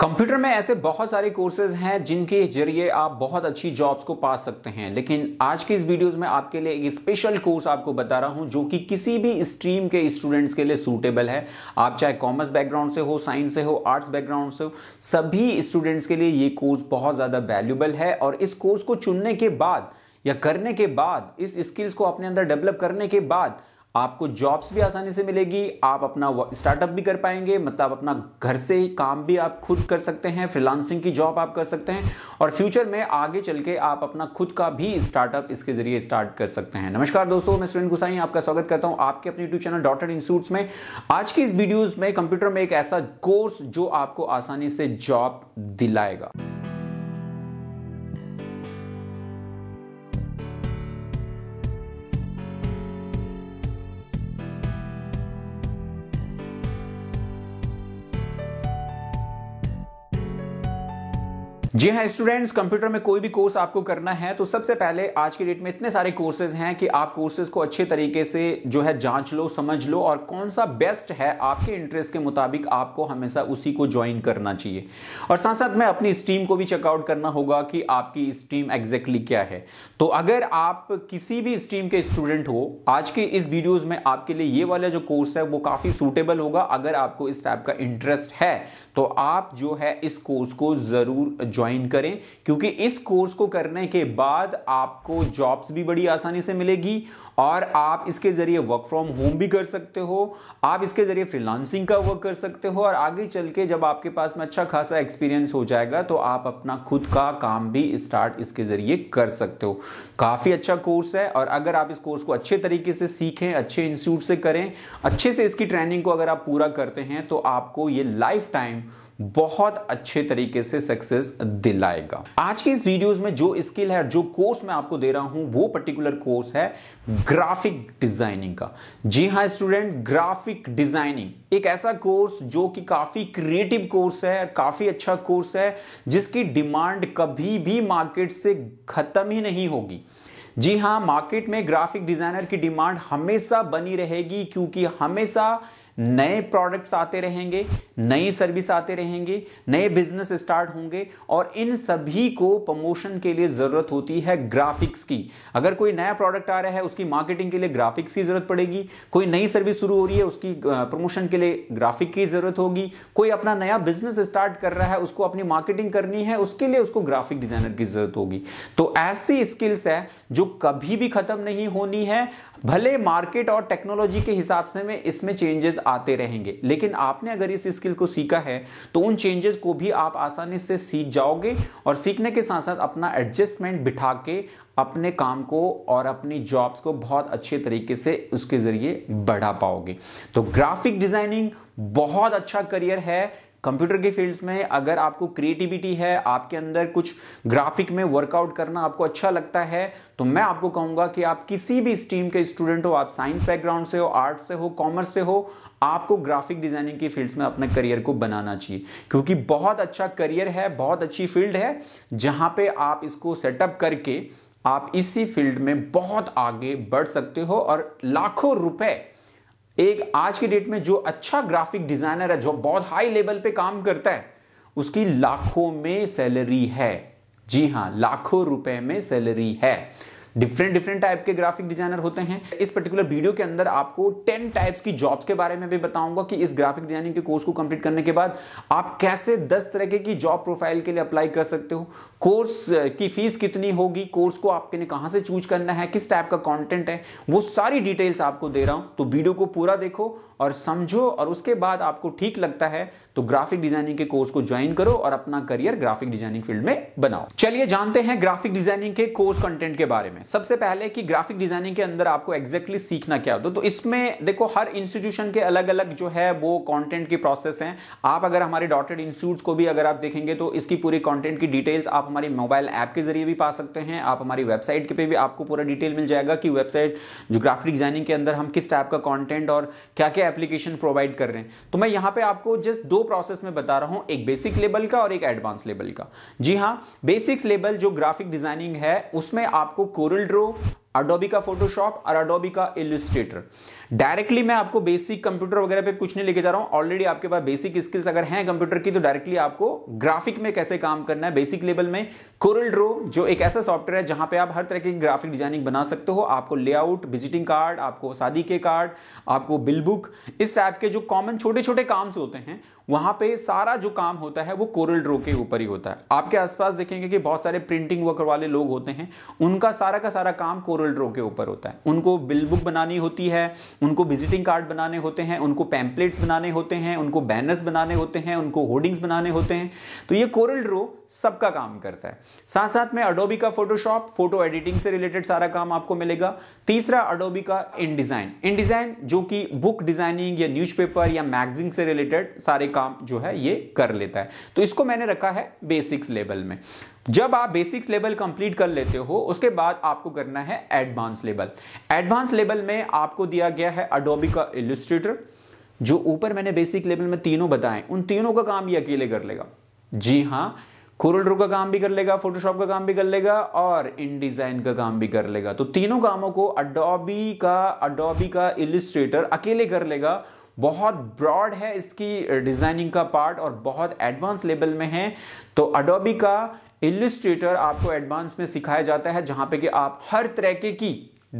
computer में ऐसे बहुत सारे कोर्सेज हैं जिनके जरिए आप बहुत अच्छी जॉब्स को पा सकते हैं लेकिन आज की इस वीडियोस में आपके लिए एक स्पेशल कोर्स आपको बता रहा हूं जो कि किसी भी स्ट्रीम के स्टूडेंट्स के लिए सूटेबल है आप चाहे कॉमर्स बैकग्राउंड से हो साइंस से हो आर्ट्स बैकग्राउंड से हो सभी स्टूडेंट्स के लिए ये कोर्स बहुत ज़्यादा वैल्यूबल है और इस कोर्स को चुनने के बाद या करने के बाद इस स्किल्स को अपने अंदर डेवलप करने के बाद आपको जॉब्स भी आसानी से मिलेगी आप अपना स्टार्टअप भी कर पाएंगे मतलब अपना घर से ही काम भी आप खुद कर सकते हैं फ्रीलांसिंग की जॉब आप कर सकते हैं और फ्यूचर में आगे चल के आप अपना खुद का भी स्टार्टअप इसके जरिए स्टार्ट कर सकते हैं नमस्कार दोस्तों मैं सुरेंद्र गुसाई आपका स्वागत करता हूं आपके अपने यूट्यूब चैनल डॉटर इंस्टीट्यूट में आज की इस वीडियोज में कंप्यूटर में एक ऐसा कोर्स जो आपको आसानी से जॉब दिलाएगा जी हाँ स्टूडेंट्स कंप्यूटर में कोई भी कोर्स आपको करना है तो सबसे पहले आज के डेट में इतने सारे कोर्सेज हैं कि आप कोर्सेज को अच्छे तरीके से जो है जांच लो समझ लो और कौन सा बेस्ट है आपके इंटरेस्ट के मुताबिक आपको हमेशा उसी को ज्वाइन करना चाहिए और साथ साथ में अपनी स्ट्रीम को भी चेकआउट करना होगा कि आपकी स्ट्रीम एग्जैक्टली क्या है तो अगर आप किसी भी स्ट्रीम के स्टूडेंट हो आज के इस वीडियोज में आपके लिए ये वाला जो कोर्स है वो काफ़ी सूटेबल होगा अगर आपको इस टाइप का इंटरेस्ट है तो आप जो है इस कोर्स को ज़रूर ज्वाइन करें क्योंकि इस कोर्स को करने के बाद आपको जॉब्स भी बड़ी आसानी से मिलेगी और आप इसके ज़रिए वर्क फ्रॉम होम भी कर सकते हो आप इसके ज़रिए फ्रीलांसिंग का वर्क कर सकते हो और आगे चल के जब आपके पास में अच्छा खासा एक्सपीरियंस हो जाएगा तो आप अपना खुद का काम भी स्टार्ट इसके ज़रिए कर सकते हो काफ़ी अच्छा कोर्स है और अगर आप इस कोर्स को अच्छे तरीके से सीखें अच्छे इंस्टीट्यूट से करें अच्छे से इसकी ट्रेनिंग को अगर आप पूरा करते हैं तो आपको ये लाइफ टाइम बहुत अच्छे तरीके से सक्सेस दिलाएगा आज की इस वीडियोस में जो स्किल है जो कोर्स मैं आपको दे रहा हूं वो पर्टिकुलर कोर्स है ग्राफिक डिजाइनिंग का जी हाँ स्टूडेंट ग्राफिक डिजाइनिंग एक ऐसा कोर्स जो कि काफी क्रिएटिव कोर्स है काफी अच्छा कोर्स है जिसकी डिमांड कभी भी मार्केट से खत्म ही नहीं होगी जी हाँ मार्केट में ग्राफिक डिजाइनर की डिमांड हमेशा बनी रहेगी क्योंकि हमेशा नए प्रोडक्ट्स आते रहेंगे नई सर्विस आते रहेंगे नए बिजनेस स्टार्ट होंगे और इन सभी को प्रमोशन के लिए ज़रूरत होती है ग्राफिक्स की अगर कोई नया प्रोडक्ट आ रहा है उसकी मार्केटिंग के लिए ग्राफिक्स की ज़रूरत पड़ेगी कोई नई सर्विस शुरू हो रही है उसकी प्रमोशन के लिए ग्राफिक की ज़रूरत होगी कोई अपना नया बिजनेस स्टार्ट कर रहा है उसको अपनी मार्केटिंग करनी है उसके लिए उसको ग्राफिक डिज़ाइनर की ज़रूरत होगी तो ऐसी स्किल्स है जो कभी भी ख़त्म नहीं होनी है भले मार्केट और टेक्नोलॉजी के हिसाब से में इसमें चेंजेस आते रहेंगे लेकिन आपने अगर इस स्किल को सीखा है तो उन चेंजेस को भी आप आसानी से सीख जाओगे और सीखने के साथ साथ अपना एडजस्टमेंट बिठा के अपने काम को और अपनी जॉब्स को बहुत अच्छे तरीके से उसके ज़रिए बढ़ा पाओगे तो ग्राफिक डिज़ाइनिंग बहुत अच्छा करियर है कंप्यूटर के फील्ड्स में अगर आपको क्रिएटिविटी है आपके अंदर कुछ ग्राफिक में वर्कआउट करना आपको अच्छा लगता है तो मैं आपको कहूँगा कि आप किसी भी स्ट्रीम के स्टूडेंट हो आप साइंस बैकग्राउंड से हो आर्ट से हो कॉमर्स से हो आपको ग्राफिक डिजाइनिंग की फील्ड्स में अपने करियर को बनाना चाहिए क्योंकि बहुत अच्छा करियर है बहुत अच्छी फील्ड है जहाँ पे आप इसको सेटअप करके आप इसी फील्ड में बहुत आगे बढ़ सकते हो और लाखों रुपए एक आज की डेट में जो अच्छा ग्राफिक डिजाइनर है जो बहुत हाई लेवल पे काम करता है उसकी लाखों में सैलरी है जी हां लाखों रुपए में सैलरी है डिफरेंट डिफरेंट टाइप के ग्राफिक डिजाइनर होते हैं इस पर्टिकुलर वीडियो के अंदर आपको टेन टाइप्स की जॉब्स के बारे में भी बताऊंगा कि इस ग्राफिक डिजाइनिंग के कोर्स को कंप्लीट करने के बाद आप कैसे दस तरह की जॉब प्रोफाइल के लिए अप्लाई कर सकते हो कोर्स की फीस कितनी होगी कोर्स को आपके ने कहां से चूज करना है किस टाइप का कॉन्टेंट है वो सारी डिटेल्स आपको दे रहा हूं तो वीडियो को पूरा देखो और समझो और उसके बाद आपको ठीक लगता है तो ग्राफिक डिजाइनिंग के कोर्स को ज्वाइन करो और अपना करियर ग्राफिक डिजाइनिंग फील्ड में बनाओ चलिए जानते हैं ग्राफिक डिजाइनिंग के कोर्स कंटेंट के बारे में सबसे पहले कि ग्राफिक डिजाइनिंग के अंदर आपको एग्जैक्टली सीखना क्या होता तो इसमें देखो हर इंस्टीट्यूशन के अलग अलग जो है वो कॉन्टेंट की प्रोसेस है आप अगर हमारे डॉटेड इंस्टीट्यूट को भी अगर आप देखेंगे तो इसकी पूरी कॉन्टेंट की डिटेल्स आप हमारे मोबाइल ऐप के जरिए भी पा सकते हैं आप हमारी वेबसाइट के पे भी आपको पूरा डिटेल मिल जाएगा कि वेबसाइट जो ग्राफिक डिजाइनिंग के अंदर हम किस टाइप का कॉन्टेंट और क्या क्या एप्लीकेशन प्रोवाइड कर रहे हैं तो मैं यहां पे आपको जस्ट दो प्रोसेस में बता रहा हूं एक बेसिक लेवल का और एक एडवांस लेवल का जी हां बेसिक्स लेवल जो ग्राफिक डिजाइनिंग है उसमें आपको कोरल ड्रो अडोबी का फोटोशॉप और अडोबी का इलिस्ट्रेटर डायरेक्टली मैं आपको बेसिक कंप्यूटर वगैरह पे कुछ नहीं लेके जा रहा हूं ऑलरेडी आपके पास बेसिक स्किल्स अगर हैं कंप्यूटर की तो डायरेक्टली आपको ग्राफिक में कैसे काम करना है बेसिक लेवल में कोरल ड्रो जो एक ऐसा सॉफ्टवेयर है जहां पे आप हर तरह की ग्राफिक डिजाइनिंग बना सकते हो आपको लेआउट विजिटिंग कार्ड आपको शादी के कार्ड आपको बिल बुक इस टाइप के जो कॉमन छोटे छोटे काम्स होते हैं वहां पे सारा जो काम होता है वो कोरल ड्रो के ऊपर ही होता है आपके आसपास देखेंगे कि बहुत सारे प्रिंटिंग वर्क वाले लोग होते हैं उनका सारा का सारा काम कोरल ड्रो के ऊपर होता है उनको बिल बुक बनानी होती है उनको विजिटिंग कार्ड बनाने होते हैं उनको पैम्पलेट्स बनाने होते हैं उनको बैनर्स बनाने होते हैं उनको होर्डिंग्स बनाने होते हैं तो ये कोरल ड्रो सबका काम करता है साथ साथ में अडोबी का फोटोशॉप फोटो एडिटिंग से रिलेटेड सारा काम आपको मिलेगा तीसरा अडोबी का इन डिज़ाइन इन डिज़ाइन जो कि बुक डिज़ाइनिंग या न्यूज़पेपर या मैगजीन से रिलेटेड सारे काम जो है ये कर लेता है तो इसको मैंने रखा है बेसिक्स लेवल में जब आप बेसिक्स लेवल कंप्लीट कर लेते हो उसके बाद आपको करना है एडवांस लेवल एडवांस लेवल में आपको दिया गया है अडोबी का इलिस्ट्रेटर जो ऊपर मैंने बेसिक लेवल में तीनों बताए उन तीनों का काम ये अकेले कर लेगा जी हां कोरल ड्रो का काम भी कर लेगा फोटोशॉप का काम भी कर लेगा और इन डिजाइन का काम भी कर लेगा तो तीनों कामों को अडोबी का अडोबी का इलिस्ट्रेटर अकेले कर लेगा बहुत ब्रॉड है इसकी डिजाइनिंग का पार्ट और बहुत एडवांस लेवल में है तो अडोबी का इलिस्ट्रेटर आपको एडवांस में सिखाया जाता है जहां पे कि आप हर तरह की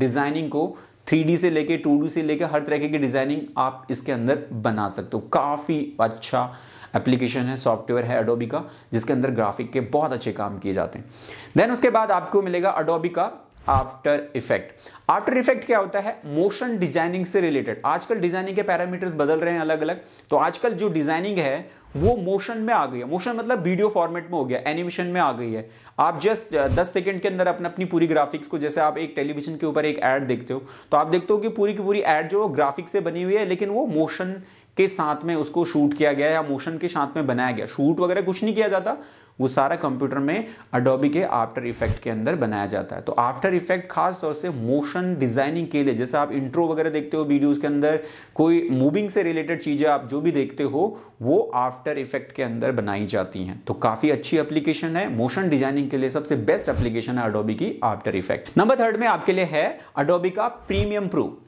डिजाइनिंग को 3D से लेके 2D से लेके हर तरह की डिजाइनिंग आप इसके अंदर बना सकते हो काफी अच्छा एप्लीकेशन है सॉफ्टवेयर है अडोबी का जिसके अंदर ग्राफिक के बहुत अच्छे काम किए जाते हैं देन उसके बाद आपको मिलेगा अडोबी का आफ्टर इफेक्ट आफ्टर इफेक्ट क्या होता है मोशन डिजाइनिंग से रिलेटेड आजकल डिजाइनिंग के पैरामीटर्स बदल रहे हैं अलग अलग तो आजकल जो डिजाइनिंग है वो मोशन में आ गई है मोशन मतलब वीडियो फॉर्मेट में हो गया एनिमेशन में आ गई है आप जस्ट uh, दस सेकंड के अंदर अपने अपनी पूरी ग्राफिक्स को जैसे आप एक टेलीविजन के ऊपर एक ऐड देखते हो तो आप देखते हो कि पूरी की पूरी ऐड जो ग्राफिक्स से बनी हुई है लेकिन वो मोशन के साथ में उसको शूट किया गया या मोशन के साथ में बनाया गया शूट वगैरह कुछ नहीं किया जाता वो सारा कंप्यूटर में अडोबी के आफ्टर इफेक्ट के अंदर बनाया जाता है तो आफ्टर इफेक्ट खास तौर से मोशन डिजाइनिंग के लिए जैसे आप इंट्रो वगैरह देखते हो वीडियोस के अंदर कोई मूविंग से रिलेटेड चीज़ें आप जो भी देखते हो वो आफ्टर इफेक्ट के अंदर बनाई जाती हैं तो काफ़ी अच्छी एप्लीकेशन है मोशन डिजाइनिंग के लिए सबसे बेस्ट एप्लीकेशन है अडोबी की आफ्टर इफेक्ट नंबर थर्ड में आपके लिए है अडोबी का प्रीमियम प्रूफ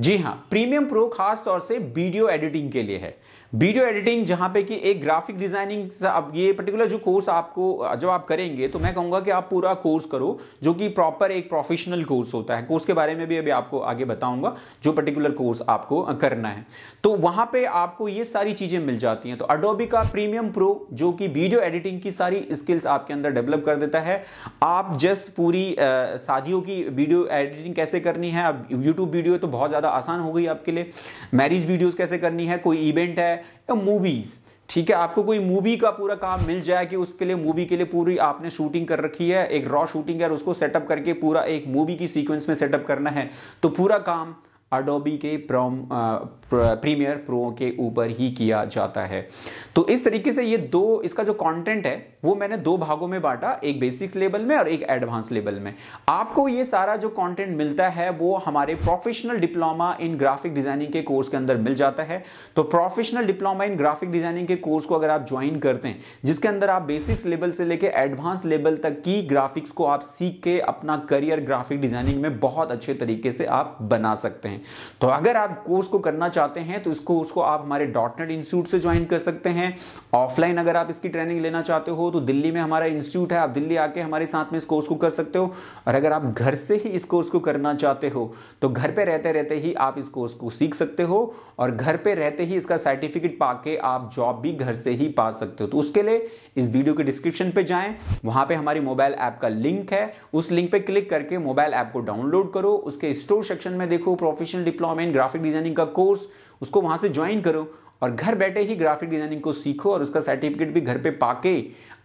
जी हाँ प्रीमियम प्रो खास तौर से वीडियो एडिटिंग के लिए है वीडियो एडिटिंग जहाँ पे कि एक ग्राफिक डिजाइनिंग अब ये पर्टिकुलर जो कोर्स आपको जब आप करेंगे तो मैं कहूँगा कि आप पूरा कोर्स करो जो कि प्रॉपर एक प्रोफेशनल कोर्स होता है कोर्स के बारे में भी अभी आपको आगे बताऊंगा जो पर्टिकुलर कोर्स आपको करना है तो वहाँ पे आपको ये सारी चीज़ें मिल जाती हैं तो अडोबी का प्रीमियम प्रो जो कि वीडियो एडिटिंग की सारी स्किल्स आपके अंदर डेवलप कर देता है आप जस्ट पूरी शादियों की वीडियो एडिटिंग कैसे करनी है अब यूट्यूब वीडियो तो बहुत ज़्यादा आसान हो गई आपके लिए मैरिज वीडियोज़ कैसे करनी है कोई इवेंट है या मूवीज़ ठीक है आपको कोई मूवी का पूरा काम मिल जाए कि उसके लिए मूवी के लिए पूरी आपने शूटिंग कर रखी है एक रॉ शूटिंग है और उसको सेटअप करके पूरा एक मूवी की सीक्वेंस में सेटअप करना है तो पूरा काम अडोबी के प्रोम प्रीमियर प्रो के ऊपर ही किया जाता है तो इस तरीके से ये दो इसका जो कंटेंट है वो मैंने दो भागों में बांटा एक बेसिक्स लेवल में और एक एडवांस लेवल में आपको ये सारा जो कंटेंट मिलता है वो हमारे professional diploma in graphic designing के कोर्स के अंदर मिल जाता है तो professional diploma in graphic designing के कोर्स को अगर आप ज्वाइन करते हैं जिसके अंदर आप बेसिक्स लेवल से लेकर एडवांस लेवल तक की ग्राफिक्स को आप सीख के अपना करियर ग्राफिक डिजाइनिंग में बहुत अच्छे तरीके से आप बना सकते हैं तो अगर आप कोर्स को करना चाहते हैं तो इस कोर्स को आप हमारे डॉट नेट इंस्टीट्यूट से ज्वाइन कर सकते हैं ऑफलाइन अगर आप इसकी ट्रेनिंग लेना चाहते हो तो दिल्ली में हमारा इंस्टीट्यूट है आप दिल्ली आके हमारे साथ में इस कोर्स को कर सकते हो और अगर आप घर से ही इस कोर्स को करना चाहते हो तो घर पर रहते रहते ही आप इस कोर्स को सीख सकते हो और घर पर रहते ही इसका सर्टिफिकेट पाके आप जॉब भी घर से ही पा सकते हो तो उसके लिए इस वीडियो के डिस्क्रिप्शन पर जाएं वहां पर हमारी मोबाइल ऐप का लिंक है उस लिंक पर क्लिक करके मोबाइल ऐप को डाउनलोड करो उसके स्टोर सेक्शन में देखो profession professional diploma in graphic designing का कोर्स उसको वहां से ज्वाइन करो और घर बैठे ही ग्राफिक डिजाइनिंग को सीखो और उसका सर्टिफिकेट भी घर पे पाके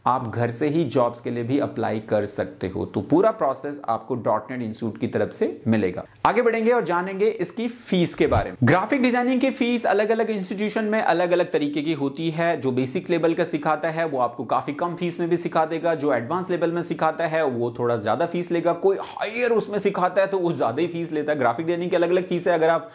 आप घर से ही जॉब्स के लिए भी अप्लाई कर सकते हो तो पूरा प्रोसेस आपको डॉट नेट इंस्टीट्यूट की तरफ से मिलेगा आगे बढ़ेंगे और जानेंगे इसकी फीस के बारे में ग्राफिक डिजाइनिंग की फीस अलग अलग इंस्टीट्यूशन में अलग अलग तरीके की होती है जो बेसिक लेवल का सिखाता है वो आपको काफी कम फीस में भी सिखा देगा जो एडवांस लेवल में सिखाता है वो थोड़ा ज्यादा फीस लेगा कोई हायर उसमें सिखाता है तो वो ज्यादा ही फीस लेता है ग्राफिक डिजाइनिंग की अलग अलग फीस है अगर आप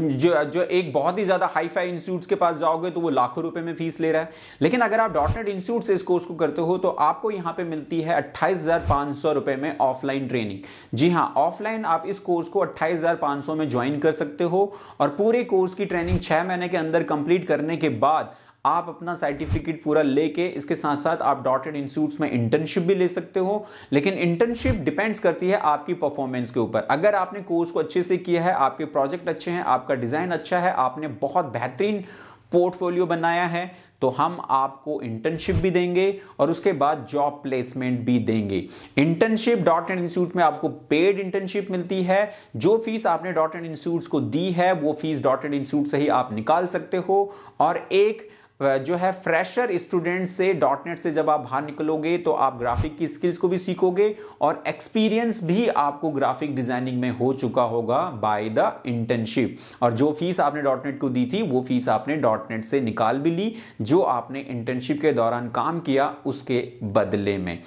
जो जो एक बहुत ही ज्यादा हाई फाई इंस्टीट्यूट के पास जाओगे तो वो लाखों रुपए में फीस ले रहा है लेकिन अगर आप डॉट नेट इंस्टीट्यूट से इस कोर्स को करते हो तो आपको यहां पे मिलती है अट्ठाईस रुपए में ऑफलाइन ट्रेनिंग जी हां ऑफलाइन आप इस कोर्स को अट्ठाईस में ज्वाइन कर सकते हो और पूरे कोर्स की ट्रेनिंग छह महीने के अंदर कंप्लीट करने के बाद आप अपना सर्टिफिकेट पूरा लेके इसके साथ साथ आप डॉटेड इंस्टीट्यूट्स में इंटर्नशिप भी ले सकते हो लेकिन इंटर्नशिप डिपेंड्स करती है आपकी परफॉर्मेंस के ऊपर अगर आपने कोर्स को अच्छे से किया है आपके प्रोजेक्ट अच्छे हैं आपका डिज़ाइन अच्छा है आपने बहुत बेहतरीन पोर्टफोलियो बनाया है तो हम आपको इंटर्नशिप भी देंगे और उसके बाद जॉब प्लेसमेंट भी देंगे इंटर्नशिप डॉट एंड इंस्टीट्यूट में आपको पेड इंटर्नशिप मिलती है जो फीस आपने डॉट एंड इंस्टीट्यूट को दी है वो फीस डॉट एंड इंस्टीट्यूट से ही आप निकाल सकते हो और एक जो है फ्रेशर स्टूडेंट से डॉट नेट से जब आप बाहर निकलोगे तो आप ग्राफिक की स्किल्स को भी सीखोगे और एक्सपीरियंस भी आपको ग्राफिक डिजाइनिंग में हो चुका होगा बाय द इंटर्नशिप और जो फीस आपने डॉट नेट को दी थी वो फीस आपने डॉट नेट से निकाल भी ली जो आपने इंटर्नशिप के दौरान काम किया उसके बदले में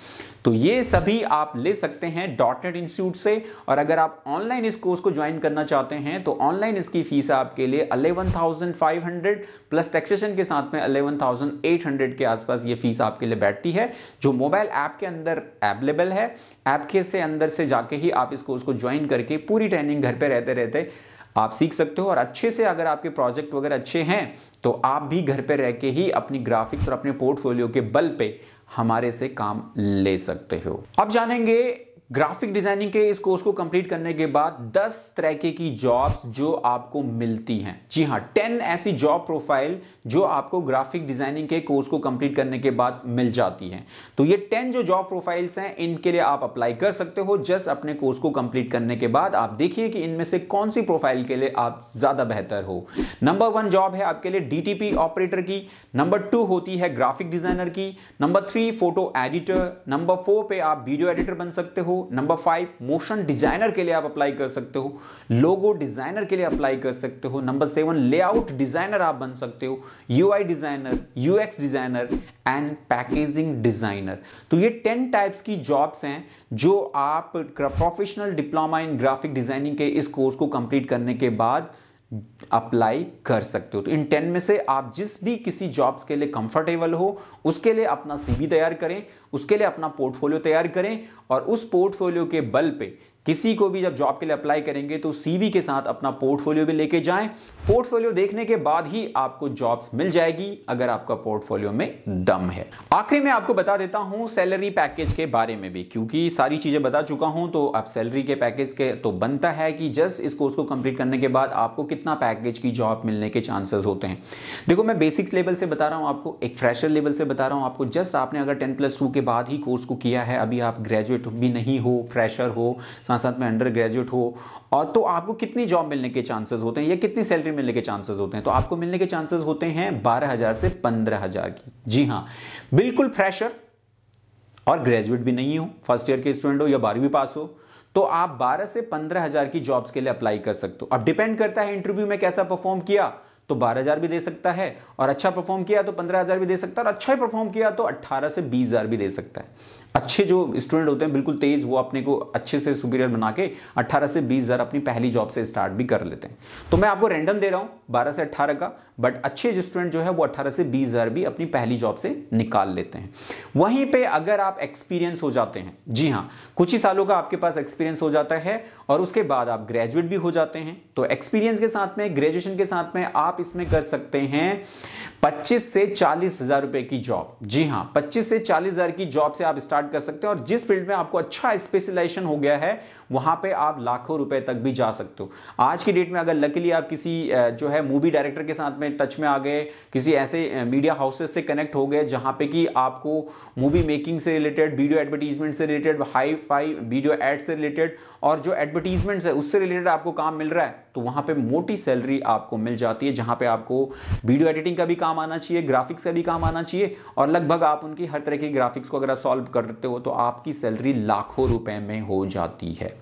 तो ये सभी आप ले सकते हैं डॉटेड इंस्टीट्यूट से और अगर आप ऑनलाइन इस कोर्स को ज्वाइन करना चाहते हैं तो ऑनलाइन इसकी फीस आपके लिए हंड्रेड प्लस टैक्सेशन के साथ में हंड्रेड के आसपास ये फीस आपके लिए बैठती है जो मोबाइल ऐप के अंदर एवेलेबल है ऐप के से अंदर से जाके ही आप इस कोर्स को ज्वाइन करके पूरी ट्रेनिंग घर पर रहते रहते आप सीख सकते हो और अच्छे से अगर आपके प्रोजेक्ट वगैरह अच्छे हैं तो आप भी घर पर रह के ही अपनी ग्राफिक्स और अपने पोर्टफोलियो के बल पे हमारे से काम ले सकते हो अब जानेंगे ग्राफिक डिजाइनिंग के इस कोर्स को कंप्लीट करने के बाद 10 तरीके की जॉब्स जो आपको मिलती हैं जी हाँ 10 ऐसी जॉब प्रोफाइल जो आपको ग्राफिक डिजाइनिंग के कोर्स को कंप्लीट करने के बाद मिल जाती हैं तो ये 10 जो जॉब प्रोफाइल्स हैं इनके लिए आप अप्लाई कर सकते हो जस्ट अपने कोर्स को कंप्लीट करने के बाद आप देखिए कि इनमें से कौन सी प्रोफाइल के लिए आप ज्यादा बेहतर हो नंबर वन जॉब है आपके लिए डी ऑपरेटर की नंबर टू होती है ग्राफिक डिजाइनर की number three photo editor number four पे आप वीडियो एडिटर बन सकते हो नंबर फाइव मोशन डिजाइनर के लिए आप अप्लाई कर सकते हो लोगो डिजाइनर के लिए अप्लाई कर सकते हो नंबर सेवन लेआउट डिजाइनर आप बन सकते हो UI designer UX designer and packaging designer तो ये टेन टाइप्स की जॉब्स हैं जो आप professional diploma in graphic designing के इस कोर्स को कंप्लीट करने के बाद अप्लाई कर सकते हो तो इन टेन में से आप जिस भी किसी जॉब्स के लिए कंफर्टेबल हो उसके लिए अपना सीवी तैयार करें उसके लिए अपना पोर्टफोलियो तैयार करें और उस पोर्टफोलियो के बल पे किसी को भी जब जॉब के लिए अप्लाई करेंगे तो सीवी के साथ अपना पोर्टफोलियो भी लेके जाएं पोर्टफोलियो देखने के बाद ही आपको जॉब्स मिल जाएगी अगर आपका पोर्टफोलियो में दम है आखिरी में आपको बता देता हूं सैलरी पैकेज के बारे में भी क्योंकि सारी चीजें बता चुका हूं तो आप सैलरी के पैकेज के तो बनता है कि जस्ट इस कोर्स को कंप्लीट करने के बाद आपको कितना पैकेज की जॉब मिलने के चांसेस होते हैं देखो मैं बेसिक्स लेवल से बता रहा हूं आपको एक फ्रेशर लेवल से बता रहा हूं आपको जस्ट आपने अगर टेन प्लस टू के बाद ही कोर्स को किया है अभी आप ग्रेजुएट भी नहीं हो फ्रेशर हो साथ साथ में अंडर ग्रेजुएट हो और तो आपको कितनी जॉब मिलने के चांसेस होते हैं या कितनी सैलरी मिलने के चांसेस होते हैं तो आपको मिलने के चांसेस होते हैं बारह हजार से पंद्रह हजार की जी हाँ बिल्कुल फ्रेशर और ग्रेजुएट भी नहीं हो फर्स्ट ईयर के स्टूडेंट हो या बारहवीं पास हो तो आप 12 से पंद्रह हजार की जॉब्स के लिए अप्लाई कर सकते हो अब डिपेंड करता है इंटरव्यू में कैसा परफॉर्म किया तो 12000 भी दे सकता है और अच्छा परफॉर्म किया तो 15000 भी दे सकता है और अच्छा ही परफॉर्म किया तो 18 से 20000 भी दे सकता है अच्छे जो स्टूडेंट होते हैं बिल्कुल तेज़ वो अपने को अच्छे से सुपीरियर बना के 18 से बीस हज़ार अपनी पहली जॉब से स्टार्ट भी कर लेते हैं तो मैं आपको रैंडम दे रहा हूं 12 से 18 का बट अच्छे जो स्टूडेंट जो है वो 18 से बीस हज़ार भी अपनी पहली जॉब से निकाल लेते हैं वहीं पे अगर आप एक्सपीरियंस हो जाते हैं जी हाँ कुछ ही सालों का आपके पास एक्सपीरियंस हो जाता है और उसके बाद आप ग्रेजुएट भी हो जाते हैं तो एक्सपीरियंस के साथ में ग्रेजुएशन के साथ में आप इसमें कर सकते हैं पच्चीस से चालीस हज़ार की जॉब जी हाँ पच्चीस से चालीस हज़ार की जॉब से आप स्टार्ट स्टार्ट कर सकते हैं और जिस फील्ड में आपको अच्छा स्पेशलाइजेशन हो गया है वहां पे आप लाखों रुपए तक भी जा सकते हो आज की डेट में अगर लकीली आप किसी जो है मूवी डायरेक्टर के साथ में टच में आ गए किसी ऐसे मीडिया हाउसेस से कनेक्ट हो गए जहां पे कि आपको मूवी मेकिंग से रिलेटेड वीडियो एडवर्टीजमेंट से related hi fi video ad से रिलेटेड और जो एडवर्टीजमेंट है उससे रिलेटेड आपको काम मिल रहा है तो वहां पे मोटी सैलरी आपको मिल जाती है जहां पे आपको वीडियो एडिटिंग का भी काम आना चाहिए ग्राफिक्स का भी काम आना चाहिए और लगभग आप उनकी हर तरह की ग्राफिक्स को अगर आप सॉल्व करते हो तो आपकी सैलरी लाखों रुपए में हो जाती है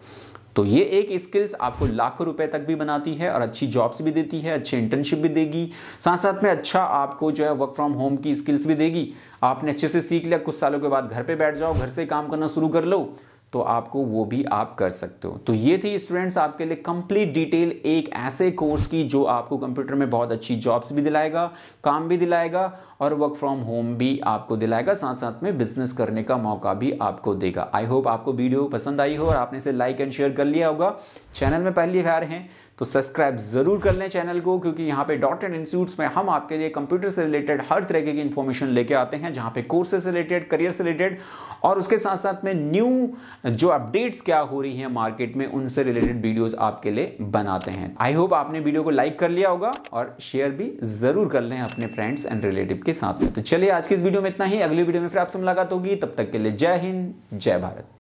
तो ये एक स्किल्स आपको लाखों रुपए तक भी बनाती है और अच्छी जॉब्स भी देती है अच्छी इंटर्नशिप भी देगी साथ साथ में अच्छा आपको जो है वर्क फ्रॉम होम की स्किल्स भी देगी आपने अच्छे से सीख लिया कुछ सालों के बाद घर पे बैठ जाओ घर से काम करना शुरू कर लो तो आपको वो भी आप कर सकते हो तो ये थी स्टूडेंट्स आपके लिए कंप्लीट डिटेल एक ऐसे कोर्स की जो आपको कंप्यूटर में बहुत अच्छी जॉब्स भी दिलाएगा काम भी दिलाएगा और वर्क फ्रॉम होम भी आपको दिलाएगा साथ साथ में बिजनेस करने का मौका भी आपको देगा आई होप आपको वीडियो पसंद आई हो और आपने इसे लाइक एंड शेयर कर लिया होगा चैनल में पहली बार हैं तो सब्सक्राइब ज़रूर कर लें चैनल को क्योंकि यहाँ पे डॉट एंड इंस्टीट्यूट्स में हम आपके लिए कंप्यूटर से रिलेटेड हर तरीके की इन्फॉर्मेशन लेके आते हैं जहाँ पे कोर्सेज से रिलेटेड करियर से रिलेटेड और उसके साथ साथ में न्यू जो अपडेट्स क्या हो रही हैं मार्केट में उनसे रिलेटेड वीडियोज़ आपके लिए बनाते हैं आई होप आपने वीडियो को लाइक कर लिया होगा और शेयर भी ज़रूर कर लें अपने फ्रेंड्स एंड रिलेटिव के के साथ में तो चलिए आज की इस वीडियो में इतना ही अगली वीडियो में फिर आपसे मुलाकात होगी तब तक के लिए जय हिंद जय भारत